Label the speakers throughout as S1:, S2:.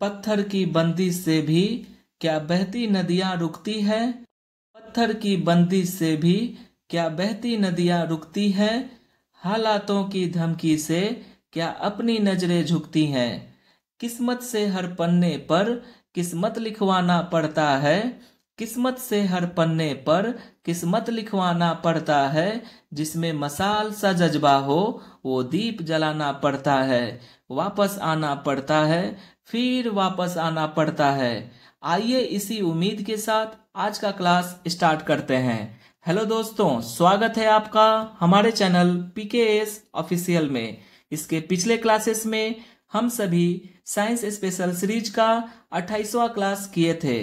S1: पत्थर की बंदी से भी क्या बहती नदियाँ रुकती है पत्थर की बंदी से भी क्या बहती नदियां रुकती है हालातों की धमकी से क्या अपनी नजरें झुकती हैं किस्मत से हर पन्ने पर किस्मत लिखवाना पड़ता है किस्मत से हर पन्ने पर किस्मत लिखवाना पड़ता है जिसमें मसाल सा जज्बा हो वो दीप जलाना पड़ता है वापस आना पड़ता है फिर वापस आना पड़ता है आइए इसी उम्मीद के साथ आज का क्लास स्टार्ट करते हैं हेलो दोस्तों स्वागत है आपका हमारे चैनल पीकेएस ऑफिशियल में इसके पिछले क्लासेस में हम सभी साइंस स्पेशल सीरीज का 28वां क्लास किए थे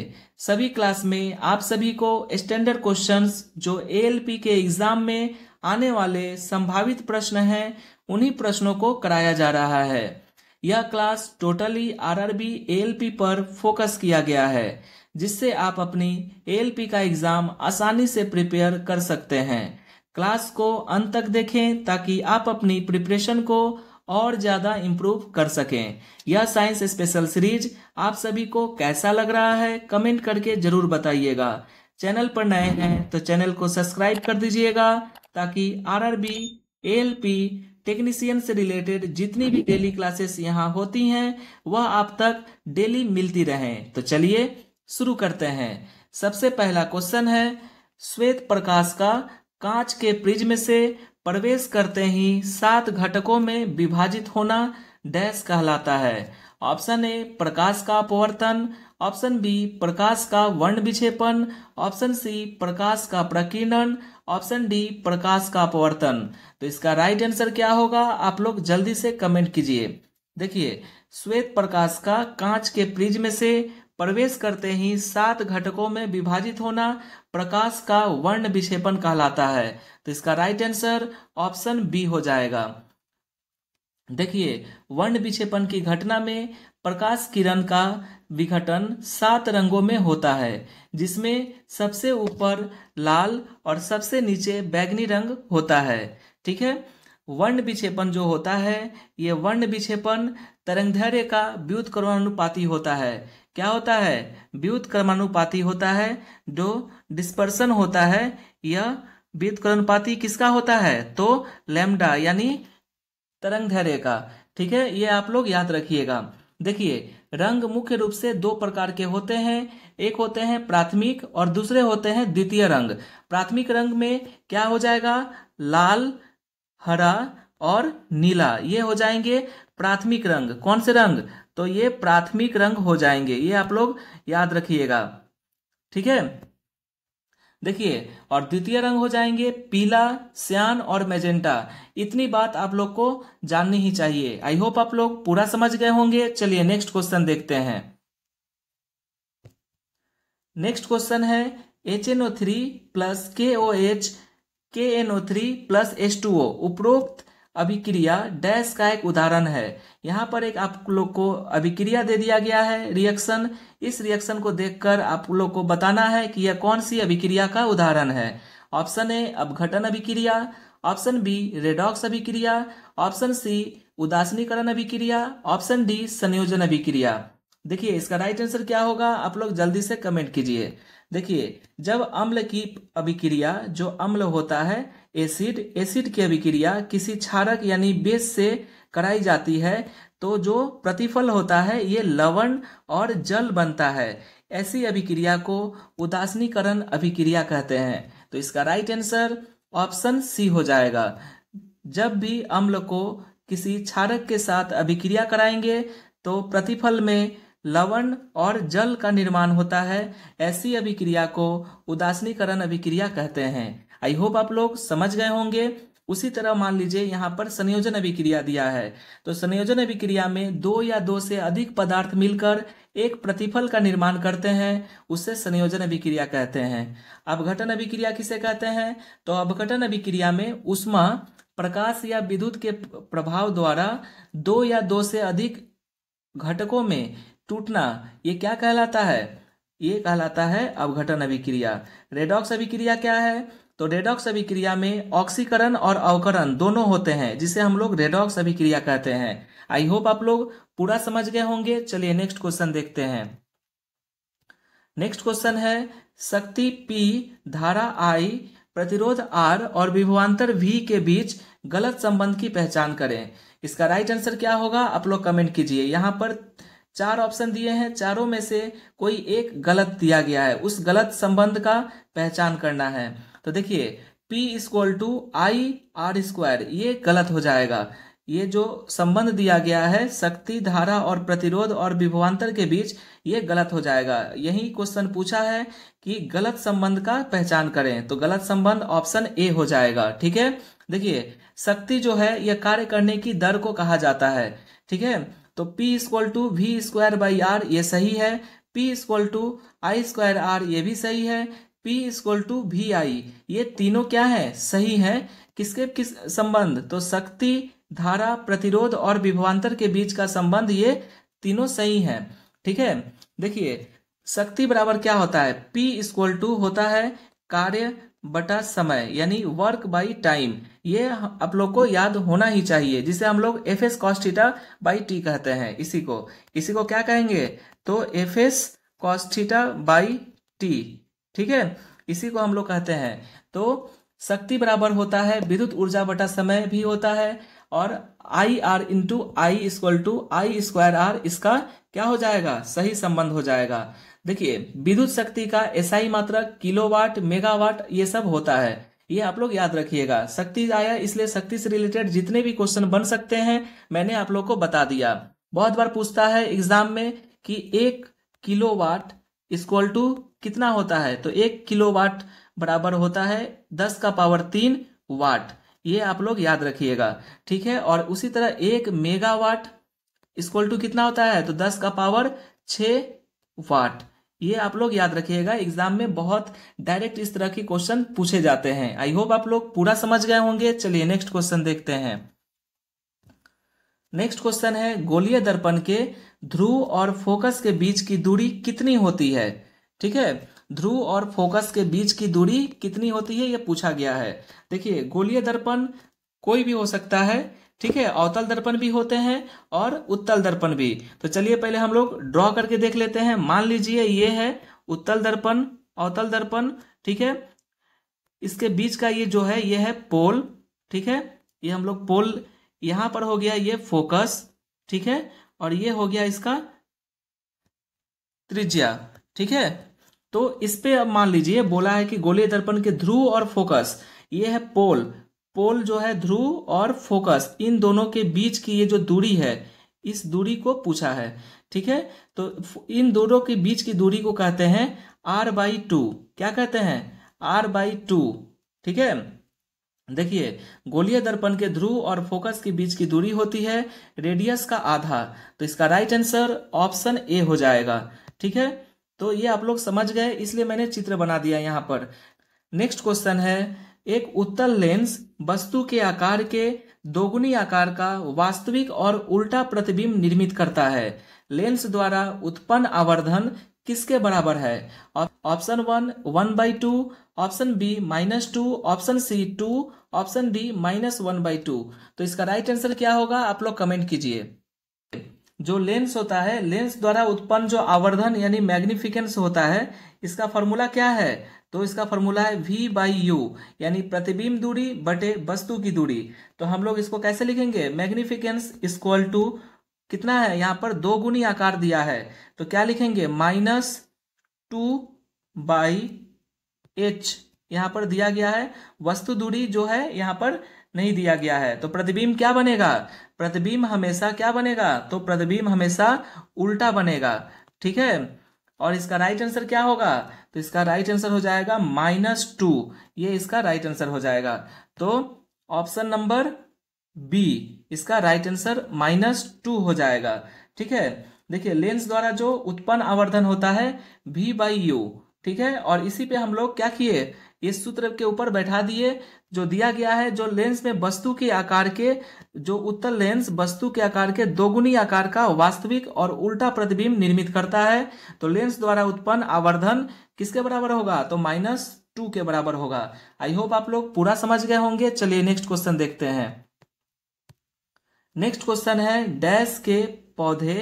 S1: सभी क्लास में आप सभी को स्टैंडर्ड क्वेश्चंस जो एएलपी के एग्जाम में आने वाले संभावित प्रश्न हैं उन्हीं प्रश्नों को कराया जा रहा है यह क्लास टोटली आरआरबी एएलपी पर फोकस किया गया है जिससे आप अपनी एएलपी का एग्जाम आसानी से प्रिपेयर कर सकते हैं क्लास को अंत तक देखें ताकि आप अपनी प्रिपरेशन को और ज़्यादा इम्प्रूव कर सकें यह साइंस स्पेशल सीरीज आप सभी को कैसा लग रहा है कमेंट करके ज़रूर बताइएगा चैनल पर नए हैं तो चैनल को सब्सक्राइब कर दीजिएगा ताकि आरआरबी एएलपी टेक्नीशियन से रिलेटेड जितनी भी डेली क्लासेस यहाँ होती हैं वह आप तक डेली मिलती रहे तो चलिए शुरू करते हैं सबसे पहला क्वेश्चन है श्वेत प्रकाश का कांच के प्रिज्म से प्रवेश करते ही सात घटकों में विभाजित होना डैश कहलाता है ऑप्शन ए प्रकाश का अपवर्तन ऑप्शन बी प्रकाश का वर्ण विक्षेपण ऑप्शन सी प्रकाश का प्रकीर्णन ऑप्शन डी प्रकाश का अपवर्तन तो इसका राइट आंसर क्या होगा आप लोग जल्दी से कमेंट कीजिए देखिए श्वेत प्रकाश का कांच के में से प्रवेश करते ही सात घटकों में विभाजित होना प्रकाश का वर्ण विक्षेपण कहलाता है तो इसका राइट आंसर ऑप्शन बी हो जाएगा देखिए वर्ण विक्षेपण की घटना में प्रकाश किरण का विघटन सात रंगों में होता है जिसमें सबसे ऊपर लाल और सबसे नीचे बैगनी रंग होता है ठीक है वर्ण विक्षेपण जो होता है ये वर्ण विक्षेपण तरंगधैर्य का व्युत क्रमानुपाती होता है क्या होता है व्युत क्रमानुपाती होता है जो डिस्पर्सन होता है यह व्युत क्रमानुपाती किसका होता है तो लेमडा यानी तरंग धैर्य का ठीक है ये आप लोग याद रखिएगा देखिए रंग मुख्य रूप से दो प्रकार के होते हैं एक होते हैं प्राथमिक और दूसरे होते हैं द्वितीय रंग प्राथमिक रंग में क्या हो जाएगा लाल हरा और नीला ये हो जाएंगे प्राथमिक रंग कौन से रंग तो ये प्राथमिक रंग हो जाएंगे ये आप लोग याद रखिएगा ठीक है देखिए और द्वितीय रंग हो जाएंगे पीला सियान और मैजेंटा इतनी बात आप लोग को जाननी ही चाहिए आई होप आप लोग पूरा समझ गए होंगे चलिए नेक्स्ट क्वेश्चन देखते हैं नेक्स्ट क्वेश्चन है H N O three plus K O H K N O three plus H two O उपरोक्त अभिक्रिया डैश का एक उदाहरण है यहाँ पर एक आप लोग को अभिक्रिया दे दिया गया है रिएक्शन इस रिएक्शन को देखकर आप लोग को बताना है कि यह कौन सी अभिक्रिया का उदाहरण है ऑप्शन ए अपघटन अभिक्रिया ऑप्शन बी रेडॉक्स अभिक्रिया ऑप्शन सी उदासनीकरण अभिक्रिया ऑप्शन डी संयोजन अभिक्रिया देखिए इसका राइट आंसर क्या होगा आप लोग जल्दी से कमेंट कीजिए देखिए जब अम्ल की अभिक्रिया जो अम्ल होता है एसिड एसिड की अभिक्रिया किसी क्षारक यानी बेस से कराई जाती है तो जो प्रतिफल होता है ये लवण और जल बनता है ऐसी अभिक्रिया को उदासनीकरण अभिक्रिया कहते हैं तो इसका राइट आंसर ऑप्शन सी हो जाएगा जब भी अम्ल को किसी क्षारक के साथ अभिक्रिया कराएंगे तो प्रतिफल में लवण और जल का निर्माण होता है ऐसी अभिक्रिया को उदासनीकरण अभिक्रिया कहते हैं आई होप आप लोग समझ गए होंगे उसी तरह मान लीजिए यहाँ पर संयोजन अभिक्रिया दिया है तो संयोजन अभिक्रिया में दो या दो से अधिक पदार्थ मिलकर एक प्रतिफल का निर्माण करते हैं उसे संयोजन अभिक्रिया कहते हैं अवघटन अभिक्रिया किसे कहते हैं तो अवघटन अभिक्रिया में उष्मा प्रकाश या विद्युत के प्रभाव द्वारा दो या दो से अधिक घटकों में टूटना ये क्या कहलाता है ये कहलाता है अवघटन अभिक्रिया रेडॉक्स अभिक्रिया क्या है तो रेडॉक्स अभिक्रिया में ऑक्सीकरण और अवकरण दोनों होते हैं जिसे हम लोग रेडॉक्स अभिक्रिया कहते हैं आई होप आप लोग पूरा समझ गए होंगे चलिए नेक्स्ट क्वेश्चन देखते हैं नेक्स्ट क्वेश्चन है शक्ति पी धारा आई प्रतिरोध आर और विभवांतर वी के बीच गलत संबंध की पहचान करें इसका राइट आंसर क्या होगा आप लोग कमेंट कीजिए यहाँ पर चार ऑप्शन दिए हैं चारों में से कोई एक गलत दिया गया है उस गलत संबंध का पहचान करना है तो देखिए P equal to I R square ये गलत हो जाएगा ये जो संबंध दिया गया है शक्ति धारा और प्रतिरोध और विभवांतर के बीच ये गलत हो जाएगा यही क्वेश्चन पूछा है कि गलत संबंध का पहचान करें तो गलत संबंध ऑप्शन ए हो जाएगा ठीक है देखिए शक्ति जो है यह कार्य करने की दर को कहा जाता है ठीक है तो P equal to V square by R ये सही है P equal to I square R ये भी सही है P equal to V I ये तीनों क्या है सही है किसके किस संबंध तो शक्ति धारा प्रतिरोध और विभवांतर के बीच का संबंध ये तीनों सही है ठीक है देखिए शक्ति बराबर क्या होता है P इक्वल टू होता है कार्य बटा समय यानी वर्क बाई टाइम ये आप लोग को याद होना ही चाहिए जिसे हम लोग F S cos theta by T कहते हैं इसी को इसी को क्या कहेंगे तो F S cos theta by T ठीक है इसी को हम लोग कहते हैं तो शक्ति बराबर होता है विद्युत ऊर्जा बटा समय भी होता है और I R into I equal to I square R इसका क्या हो जाएगा सही संबंध हो जाएगा देखिए विद्युत शक्ति का एसआई मात्रक किलोवाट मेगावाट ये सब होता है ये आप लोग याद रखिएगा शक्ति आया इसलिए शक्ति से रिलेटेड जितने भी क्वेश्चन बन सकते हैं मैंने आप लोग को बता दिया बहुत बार पूछता है एग्जाम में कि एक किलोवाट इक्वल टू कितना होता है तो एक किलो वाट बराबर होता है दस का पावर तीन वाट ये आप लोग याद रखिएगा ठीक है और उसी तरह एक मेगावाट इक्वल टू कितना होता है तो दस का पावर छ वाट ये आप लोग याद रखिएगा एग्जाम में बहुत डायरेक्ट इस तरह के क्वेश्चन पूछे जाते हैं आई होप आप लोग पूरा समझ गए होंगे चलिए नेक्स्ट क्वेश्चन देखते हैं नेक्स्ट क्वेश्चन है गोलीय दर्पण के ध्रुव और फोकस के बीच की दूरी कितनी होती है ठीक है ध्रुव और फोकस के बीच की दूरी कितनी होती है ये पूछा गया है देखिए गोलीय दर्पण कोई भी हो सकता है ठीक है अवतल दर्पण भी होते हैं और उत्तल दर्पण भी तो चलिए पहले हम लोग ड्रॉ करके देख लेते हैं मान लीजिए ये है उत्तल दर्पण अवतल दर्पण ठीक है इसके बीच का ये जो है ये है पोल ठीक है ये हम लोग पोल यहां पर हो गया ये फोकस ठीक है और ये हो गया इसका त्रिज्या ठीक है तो इस पे अब मान लीजिए बोला है कि गोलीय दर्पण के ध्रुव और फोकस ये है पोल पोल जो है ध्रुव और फोकस इन दोनों के बीच की ये जो दूरी है इस दूरी को पूछा है ठीक है तो इन दोनों के बीच की दूरी को कहते हैं आर बाई टू क्या कहते हैं आर बाई टू ठीक है देखिए गोलीय दर्पण के ध्रुव और फोकस के बीच की दूरी होती है रेडियस का आधा तो इसका राइट आंसर ऑप्शन ए हो जाएगा ठीक है तो ये आप लोग समझ गए इसलिए मैंने चित्र बना दिया यहाँ पर नेक्स्ट क्वेश्चन है एक उत्तल लेंस वस्तु के आकार के दोगुनी आकार का वास्तविक और उल्टा प्रतिबिंब निर्मित करता है लेंस द्वारा उत्पन्न आवर्धन किसके बराबर है option one one by two option B minus two option C two option D minus one by two तो इसका राइट आंसर क्या होगा आप लोग कमेंट कीजिए जो लेंस होता है लेंस द्वारा उत्पन्न जो आवर्धन यानी मैग्निफिकेंस होता है इसका फॉर्मूला क्या है तो इसका फॉर्मूला है वी बाई यू यानी प्रतिबिंब दूरी बटे वस्तु की दूरी तो हम लोग इसको कैसे लिखेंगे मैग्निफिकेंस इक्वल टू कितना है यहाँ पर दो गुणी आकार दिया है तो क्या लिखेंगे माइनस टू बाई एच यहाँ पर दिया गया है वस्तु दूरी जो है यहाँ पर नहीं दिया गया है तो प्रतिबिंब क्या बनेगा प्रतिबिंब हमेशा क्या बनेगा तो प्रतिबिंब हमेशा उल्टा बनेगा ठीक है और इसका राइट आंसर क्या होगा तो इसका राइट आंसर हो जाएगा माइनस टू ये इसका राइट आंसर हो जाएगा तो ऑप्शन नंबर बी इसका राइट आंसर माइनस टू हो जाएगा ठीक है देखिए लेंस द्वारा जो उत्पन्न आवर्धन होता है वी बाई यू ठीक है और इसी पे हम लोग क्या किए इस सूत्र के ऊपर बैठा दिए जो दिया गया है जो लेंस में वस्तु के आकार के जो उत्तर लेंस वस्तु के आकार के दोगुनी आकार का वास्तविक और उल्टा प्रतिबिंब निर्मित करता है तो लेंस द्वारा उत्पन्न आवर्धन किसके बराबर होगा तो माइनस टू के बराबर होगा आई होप आप लोग पूरा समझ गए होंगे चलिए नेक्स्ट क्वेश्चन देखते हैं नेक्स्ट क्वेश्चन है डैश के पौधे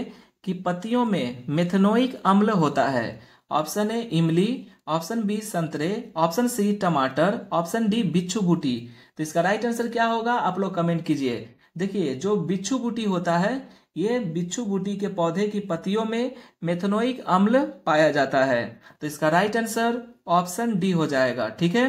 S1: की पत्तियों में मेथनोइक अम्ल होता है ऑप्शन ए इमली ऑप्शन बी संतरे ऑप्शन सी टमाटर ऑप्शन डी बिच्छू बूटी तो इसका राइट आंसर क्या होगा आप लोग कमेंट कीजिए देखिए जो बिच्छू बूटी होता है ये बिच्छू बूटी के पौधे की पत्तियों में मेथनोइक अम्ल पाया जाता है तो इसका राइट आंसर ऑप्शन डी हो जाएगा ठीक है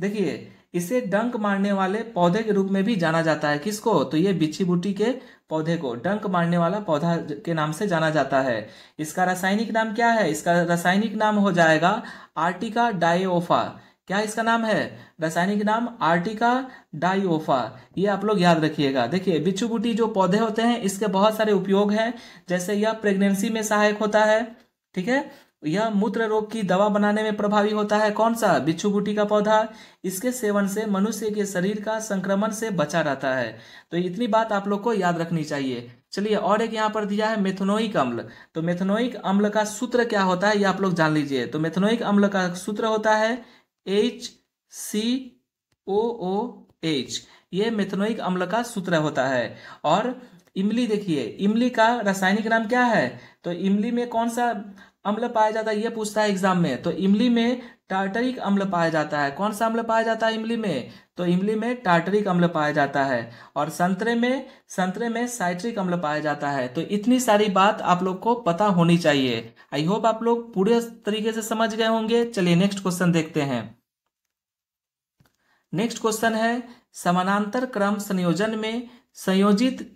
S1: देखिए इसे डंक मारने वाले पौधे के रूप में भी जाना जाता है किसको तो ये बिच्छी बूटी के पौधे को डंक मारने वाला पौधा के नाम से जाना जाता है इसका रासायनिक नाम क्या है इसका रासायनिक नाम हो जाएगा आर्टिका डाइओफा क्या इसका नाम है रासायनिक नाम आर्टिका डाइओफा ये आप लोग याद रखिएगा देखिए बिच्छू बुटी जो पौधे होते हैं इसके बहुत सारे उपयोग हैं जैसे यह प्रेगनेंसी में सहायक होता है ठीक है यह मूत्र रोग की दवा बनाने में प्रभावी होता है कौन सा बिच्छू गुटी का पौधा इसके सेवन से मनुष्य के शरीर का संक्रमण से बचा रहता है तो इतनी बात आप लोग को याद रखनी चाहिए चलिए और एक यहाँ पर दिया है मेथनोइक अम्ल तो मेथनोइक अम्ल का सूत्र क्या होता है ये आप लोग जान लीजिए तो मेथनोइक अम्ल का सूत्र होता है H C O O H ये मेथनोइक अम्ल का सूत्र होता है और इमली देखिए इमली का रासायनिक नाम क्या है तो इमली में कौन सा अम्ल पाया जाता है ये पूछता है एग्जाम में तो इमली में टार्टरिक अम्ल पाया जाता है कौन सा अम्ल पाया जाता है इमली में तो इमली में टार्टरिक अम्ल पाया जाता है और संतरे में संतरे में साइट्रिक अम्ल पाया जाता है तो इतनी सारी बात आप लोग को पता होनी चाहिए आई होप आप लोग पूरे तरीके से समझ गए होंगे चलिए नेक्स्ट क्वेश्चन देखते हैं नेक्स्ट क्वेश्चन है समानांतर क्रम संयोजन में संयोजित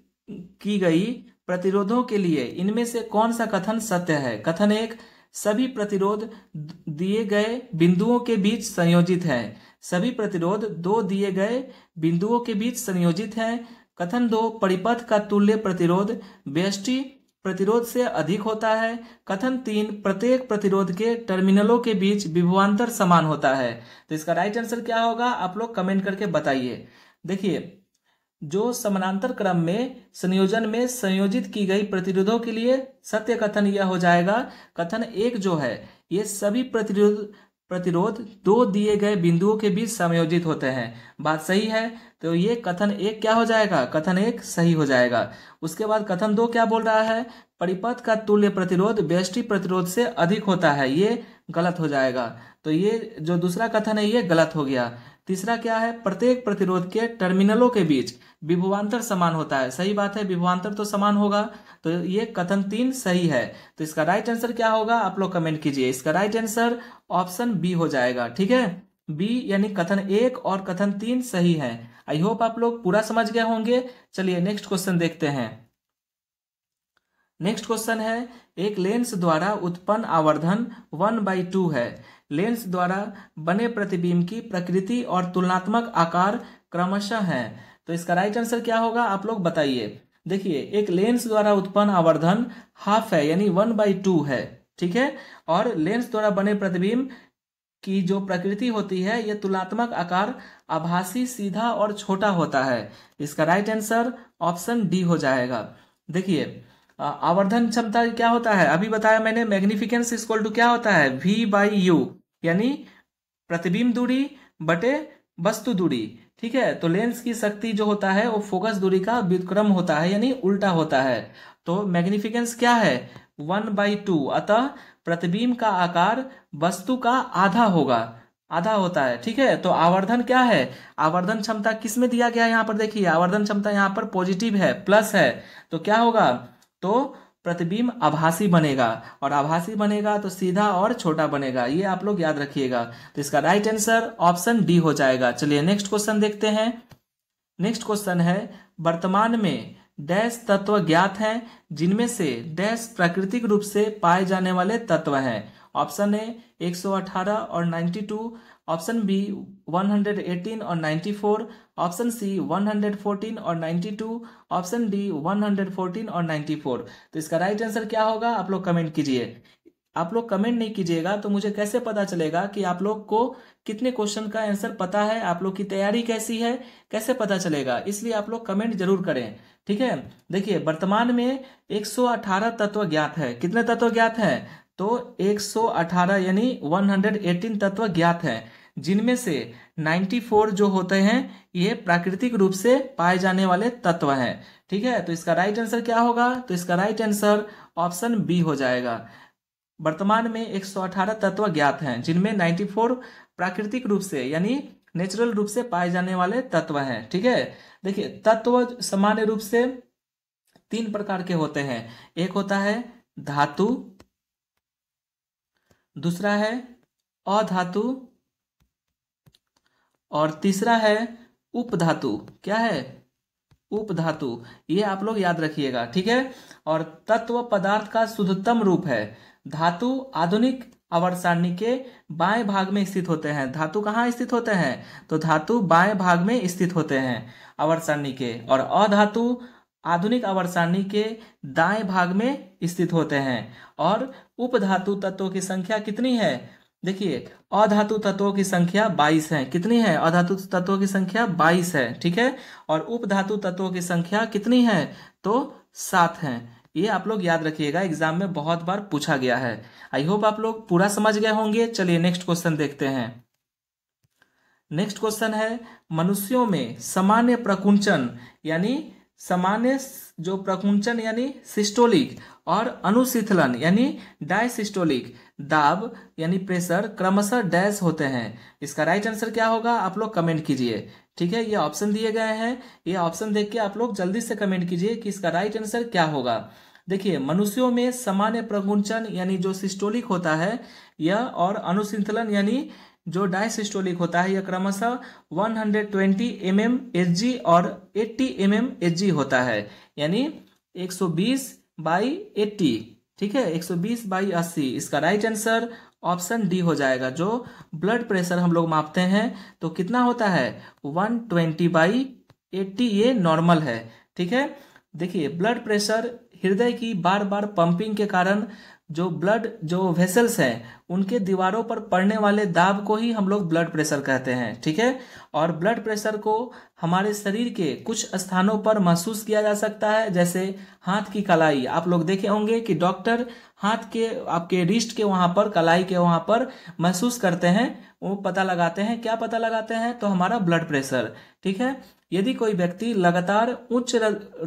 S1: की गई प्रतिरोधों के लिए इनमें से कौन सा कथन सत्य है कथन एक सभी प्रतिरोध दिए गए बिंदुओं के बीच संयोजित है सभी प्रतिरोध दो दिए गए बिंदुओं के बीच संयोजित है कथन दो परिपथ का तुल्य प्रतिरोध व्यष्टि प्रतिरोध से अधिक होता है कथन तीन प्रत्येक प्रतिरोध के टर्मिनलों के बीच विभवांतर समान होता है तो इसका राइट आंसर क्या होगा आप लोग कमेंट करके बताइए देखिए जो समानांतर क्रम में संयोजन में संयोजित की गई प्रतिरोधों के लिए सत्य कथन यह हो जाएगा कथन एक जो है ये सभी प्रतिरोध प्रतिरोध दो दिए गए बिंदुओं के बीच समायोजित होते हैं बात सही है तो ये कथन एक क्या हो जाएगा कथन एक सही हो जाएगा उसके बाद कथन दो क्या बोल रहा है परिपथ का तुल्य प्रतिरोध व्यष्टि प्रतिरोध से अधिक होता है ये गलत हो जाएगा तो ये जो दूसरा कथन है ये गलत हो गया तीसरा क्या है प्रत्येक प्रतिरोध के टर्मिनलों के बीच विभवांतर समान होता है सही बात है विभवांतर तो समान होगा तो ये कथन तीन सही है तो इसका राइट आंसर क्या होगा आप लोग कमेंट कीजिए इसका राइट आंसर ऑप्शन बी हो जाएगा ठीक है बी यानी कथन एक और कथन तीन सही है आई होप आप लोग पूरा समझ गए होंगे चलिए नेक्स्ट क्वेश्चन देखते हैं नेक्स्ट क्वेश्चन है एक लेंस द्वारा उत्पन्न आवर्धन वन बाई टू है लेंस द्वारा बने प्रतिबिंब की प्रकृति और तुलनात्मक आकार क्रमशः है तो इसका राइट आंसर क्या होगा आप लोग बताइए देखिए एक लेंस द्वारा उत्पन्न आवर्धन हाफ है यानी वन बाई टू है ठीक है और लेंस द्वारा बने प्रतिबिंब की जो प्रकृति होती है यह तुलनात्मक आकार आभासी सीधा और छोटा होता है इसका राइट आंसर ऑप्शन डी हो जाएगा देखिए आवर्धन क्षमता क्या होता है अभी बताया मैंने मैग्निफिकेंस इक्वल टू क्या होता है वी बाई यू यानी प्रतिबिंब दूरी बटे वस्तु दूरी ठीक है तो लेंस की शक्ति जो होता है वो फोकस दूरी का विक्रम होता है यानी उल्टा होता है तो मैग्निफिकेंस क्या है वन बाई टू अतः प्रतिबिंब का आकार वस्तु का आधा होगा आधा होता है ठीक है तो आवर्धन क्या है आवर्धन क्षमता किस में दिया गया है यहाँ पर देखिए आवर्धन क्षमता यहाँ पर पॉजिटिव है प्लस है तो क्या होगा तो प्रतिबिंब आभासी बनेगा और आभासी बनेगा तो सीधा और छोटा बनेगा ये आप लोग याद रखिएगा तो इसका राइट आंसर ऑप्शन डी हो जाएगा चलिए नेक्स्ट क्वेश्चन देखते हैं नेक्स्ट क्वेश्चन है वर्तमान में डैश तत्व ज्ञात हैं जिनमें से डैश प्राकृतिक रूप से पाए जाने वाले तत्व हैं ऑप्शन ए 118 और 92 ऑप्शन बी 118 और 94 ऑप्शन सी 114 और 92 ऑप्शन डी 114 और 94 तो इसका राइट आंसर क्या होगा आप लोग कमेंट कीजिए आप लोग कमेंट नहीं कीजिएगा तो मुझे कैसे पता चलेगा कि आप लोग को कितने क्वेश्चन का आंसर पता है आप लोग की तैयारी कैसी है कैसे पता चलेगा इसलिए आप लोग कमेंट जरूर करें ठीक है देखिए वर्तमान में 118 तत्व ज्ञात है कितने तत्व ज्ञात हैं तो 118 यानी 118 तत्व ज्ञात है जिनमें से 94 जो होते हैं ये प्राकृतिक रूप से पाए जाने वाले तत्व हैं ठीक है तो इसका राइट आंसर क्या होगा तो इसका राइट आंसर ऑप्शन बी हो जाएगा वर्तमान में 118 तत्व ज्ञात हैं जिनमें 94 प्राकृतिक रूप से यानी नेचुरल रूप से पाए जाने वाले तत्व हैं ठीक है देखिए तत्व सामान्य रूप से तीन प्रकार के होते हैं एक होता है धातु दूसरा है अधातु और तीसरा है उपधातु क्या है उपधातु ये आप लोग याद रखिएगा ठीक है और तत्व पदार्थ का शुद्धतम रूप है धातु आधुनिक अवर सारणी के बाएं भाग में स्थित होते हैं धातु कहाँ स्थित होते हैं तो धातु बाएं भाग में स्थित होते हैं अवर सारणी के और अधातु आधुनिक अवर के दाएं भाग में स्थित होते हैं और उपधातु तत्वों की संख्या कितनी है देखिए अधातु तत्वों की संख्या 22 है कितनी है अधातु तत्वों की संख्या 22 है ठीक है और उपधातु तत्वों की संख्या कितनी है तो सात है ये आप लोग याद रखिएगा एग्जाम में बहुत बार पूछा गया है आई होप आप लोग पूरा समझ गए होंगे चलिए नेक्स्ट क्वेश्चन देखते हैं नेक्स्ट क्वेश्चन है मनुष्यों में सामान्य प्रकुंचन यानी सामान्य जो प्रकुंचन यानी सिस्टोलिक और अनुशीथलन यानी डायसिस्टोलिक दाब यानी प्रेशर क्रमशः डैश होते हैं इसका राइट आंसर क्या होगा आप लोग कमेंट कीजिए ठीक है ये ऑप्शन दिए गए हैं ये ऑप्शन देख के आप लोग जल्दी से कमेंट कीजिए कि इसका राइट आंसर क्या होगा देखिए मनुष्यों में सामान्य प्रकुंचन यानी जो सिस्टोलिक होता है यह और अनुशीथलन यानी जो डायसिस्टोलिक होता है यह क्रमशः 120 हंड्रेड ट्वेंटी एम एम और 80 एम एम होता है यानी 120 सौ बीस बाई एट्टी ठीक है 120 सौ बीस बाई अस्सी इसका राइट आंसर ऑप्शन डी हो जाएगा जो ब्लड प्रेशर हम लोग मापते हैं तो कितना होता है 120 ट्वेंटी बाई एट्टी ये नॉर्मल है ठीक है देखिए ब्लड प्रेशर हृदय की बार बार पंपिंग के कारण जो ब्लड जो वेसल्स हैं उनके दीवारों पर पड़ने वाले दाब को ही हम लोग ब्लड प्रेशर कहते हैं ठीक है और ब्लड प्रेशर को हमारे शरीर के कुछ स्थानों पर महसूस किया जा सकता है जैसे हाथ की कलाई आप लोग देखे होंगे कि डॉक्टर हाथ के आपके रिस्ट के वहां पर कलाई के वहां पर महसूस करते हैं वो पता लगाते हैं क्या पता लगाते हैं तो हमारा ब्लड प्रेशर ठीक है यदि कोई व्यक्ति लगातार उच्च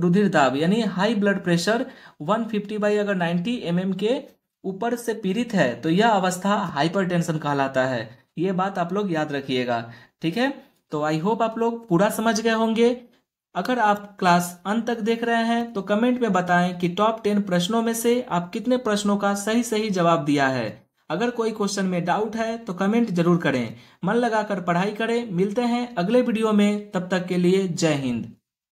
S1: रुधिर दाब यानी high blood pressure 150 fifty by अगर 90 एम mm के ऊपर से पीड़ित है तो यह अवस्था हाइपरटेंशन कहलाता है ये बात आप लोग याद रखिएगा ठीक है तो आई होप आप लोग पूरा समझ गए होंगे अगर आप क्लास अंत तक देख रहे हैं तो कमेंट में बताएं कि टॉप टेन प्रश्नों में से आप कितने प्रश्नों का सही सही जवाब दिया है अगर कोई क्वेश्चन में डाउट है तो कमेंट जरूर करें मन लगाकर पढ़ाई करें मिलते हैं अगले वीडियो में तब तक के लिए जय हिंद